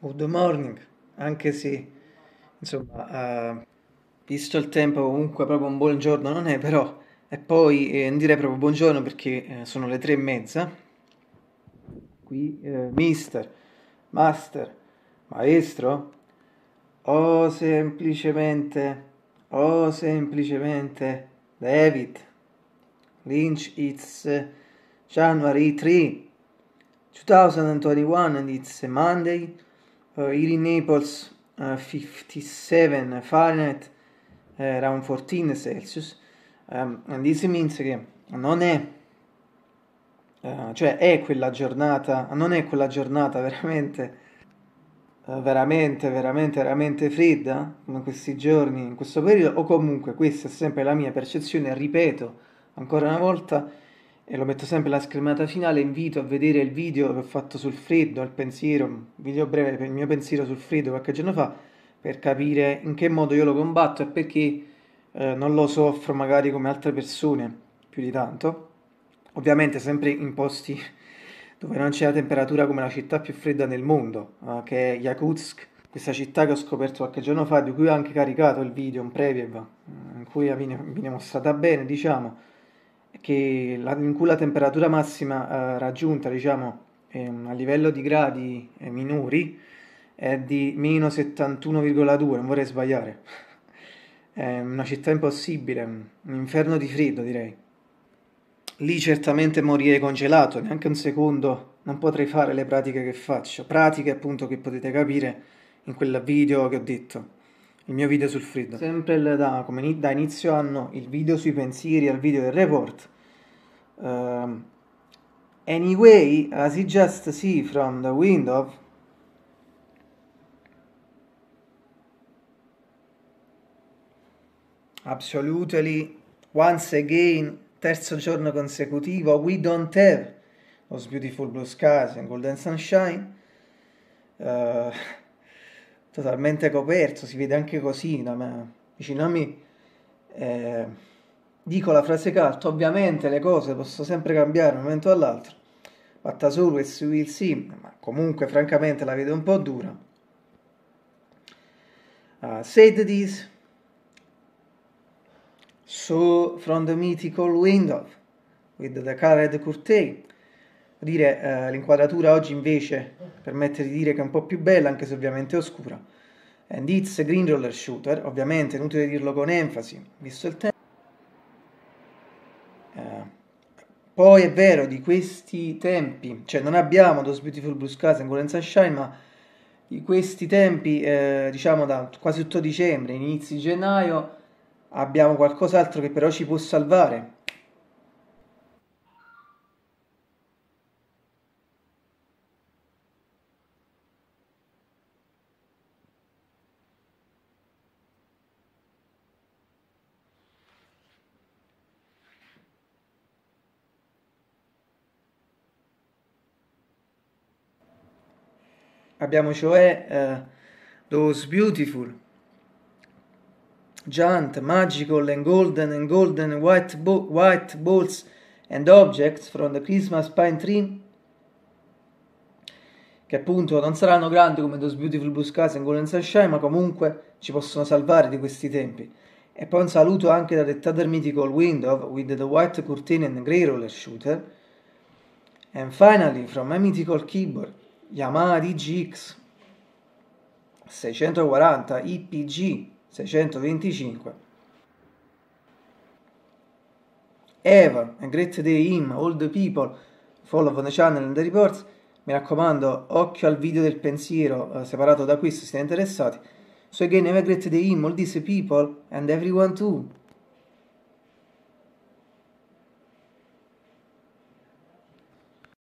Good Morning, anche se insomma, uh, visto il tempo comunque proprio un buongiorno non è, però e poi eh, direi proprio buongiorno perché eh, sono le tre e mezza. Qui eh, mister, master, maestro, o semplicemente, o semplicemente David Lynch, it's eh, January 3, 2021 and it's Monday uh, here in Naples uh, eh, 57 Fahrenheit uh, around 14 Celsius um, and this means che non è uh, cioè è quella giornata non è quella giornata veramente veramente veramente veramente fredda come questi giorni in questo periodo o comunque questa è sempre la mia percezione ripeto ancora una volta e lo metto sempre la schermata finale, invito a vedere il video che ho fatto sul freddo, al pensiero, un video breve per il mio pensiero sul freddo qualche giorno fa, per capire in che modo io lo combatto e perché eh, non lo soffro magari come altre persone più di tanto. Ovviamente sempre in posti dove non c'è la temperatura come la città più fredda nel mondo, eh, che è Yakutsk, questa città che ho scoperto qualche giorno fa, di cui ho anche caricato il video, un preview, in cui viene, viene mostrata bene, diciamo, che la, in cui la temperatura massima eh, raggiunta diciamo, eh, a livello di gradi eh, minori è di meno 71,2, non vorrei sbagliare. È una città impossibile, un inferno di freddo direi. Lì certamente morirei congelato, neanche un secondo non potrei fare le pratiche che faccio, pratiche appunto che potete capire in quel video che ho detto il mio video sul Freedom. Sempre il, da, come, da, inizio anno il video sui pensieri al video del report. Um, anyway, as you just see from the window, absolutely, once again, terzo giorno consecutivo, we don't have those beautiful blue skies and golden sunshine. Uh, totalmente coperto, si vede anche così da me, vicino a me. Eh, dico la frase carta, ovviamente le cose possono sempre cambiare da un momento all'altro, fatta solo e si will see, ma comunque francamente la vedo un po' dura. Uh, said this, so from the mythical window, with the colored curtain, dire, eh, l'inquadratura oggi invece permette di dire che è un po' più bella, anche se ovviamente è oscura. And it's a green roller shooter, ovviamente, inutile dirlo con enfasi, visto il tempo. Eh, poi è vero, di questi tempi, cioè non abbiamo Those Beautiful Blue Skies and Golden Sunshine, ma di questi tempi, eh, diciamo da quasi tutto dicembre, inizi gennaio, abbiamo qualcos'altro che però ci può salvare, Abbiamo cioè uh, Those Beautiful, Giant, Magical and Golden and Golden white, bo white Balls and Objects from the Christmas Pine Tree che appunto non saranno grandi come Those Beautiful Blue Skies e Golden Sunshine, ma comunque ci possono salvare di questi tempi. E poi un saluto anche da The Tether Mythical Window with the White Curtain and Grey Roller Shooter. And finally, from my mythical keyboard. Yamaha DGX 640 IPG 625 Ever, a great day in, all the people follow the channel and the reports mi raccomando occhio al video del pensiero eh, separato da questo se siete interessati so again have great day in, all these people and everyone too